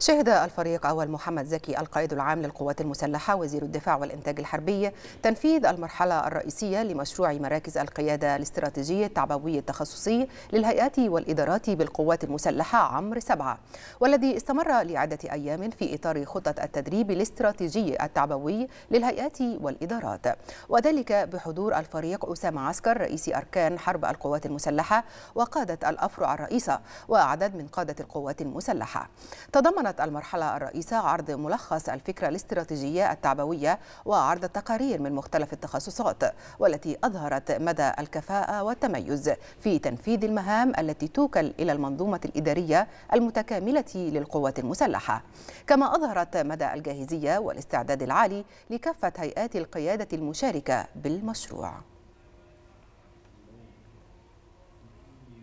شهد الفريق أول محمد زكي القائد العام للقوات المسلحة وزير الدفاع والإنتاج الحربي تنفيذ المرحلة الرئيسية لمشروع مراكز القيادة الاستراتيجية التعبوي التخصصي للهيئات والإدارات بالقوات المسلحة عمر سبعة والذي استمر لعدة أيام في إطار خطة التدريب الاستراتيجي التعبوي للهيئات والإدارات وذلك بحضور الفريق أسامة عسكر رئيس أركان حرب القوات المسلحة وقادة الأفرع الرئيسة وعدد من قادة القوات المسلحة تضمن ضمنت المرحلة الرئيسة عرض ملخص الفكرة الاستراتيجية التعبوية وعرض التقارير من مختلف التخصصات والتي أظهرت مدى الكفاءة والتميز في تنفيذ المهام التي توكل إلى المنظومة الإدارية المتكاملة للقوات المسلحة كما أظهرت مدى الجاهزية والاستعداد العالي لكافة هيئات القيادة المشاركة بالمشروع